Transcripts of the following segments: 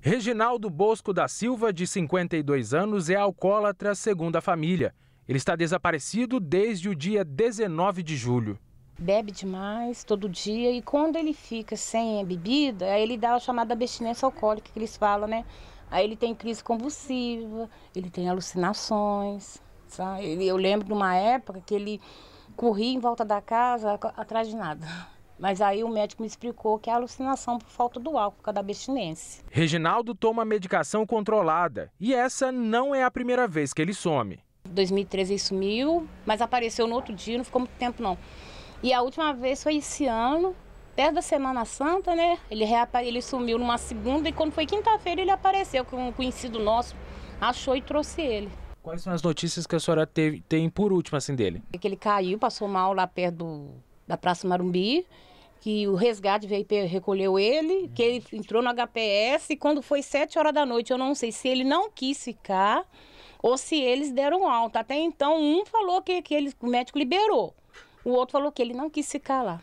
Reginaldo Bosco da Silva, de 52 anos, é alcoólatra segundo a família. Ele está desaparecido desde o dia 19 de julho. Bebe demais todo dia e quando ele fica sem a bebida, aí ele dá a chamada abstinência alcoólica que eles falam, né? Aí ele tem crise convulsiva, ele tem alucinações, sabe? Eu lembro de uma época que ele corria em volta da casa atrás de nada. Mas aí o médico me explicou que é alucinação por falta do álcool, por causa da abstinência. Reginaldo toma medicação controlada e essa não é a primeira vez que ele some. Em 2013 ele sumiu, mas apareceu no outro dia, não ficou muito tempo não. E a última vez foi esse ano, perto da Semana Santa, né? Ele, reapare... ele sumiu numa segunda e quando foi quinta-feira ele apareceu com um conhecido nosso, achou e trouxe ele. Quais são as notícias que a senhora teve, tem por último assim dele? É que ele caiu, passou mal lá perto do da Praça Marumbi, que o resgate veio recolheu ele, que ele entrou no HPS e quando foi sete horas da noite, eu não sei se ele não quis ficar ou se eles deram alta. Até então, um falou que, que ele, o médico liberou, o outro falou que ele não quis ficar lá.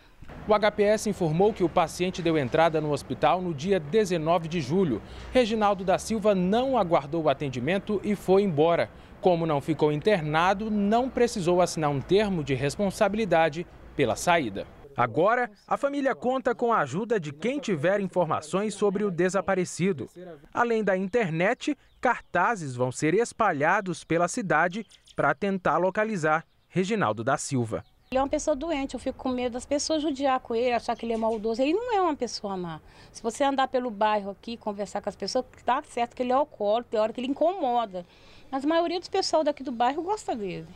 O HPS informou que o paciente deu entrada no hospital no dia 19 de julho. Reginaldo da Silva não aguardou o atendimento e foi embora. Como não ficou internado, não precisou assinar um termo de responsabilidade pela saída. Agora, a família conta com a ajuda de quem tiver informações sobre o desaparecido. Além da internet, cartazes vão ser espalhados pela cidade para tentar localizar Reginaldo da Silva. Ele é uma pessoa doente, eu fico com medo das pessoas judiar com ele, achar que ele é maldoso. Ele não é uma pessoa má. Se você andar pelo bairro aqui, conversar com as pessoas, tá certo que ele é alcoólico, tem hora que ele incomoda. Mas a maioria dos pessoal daqui do bairro gosta dele.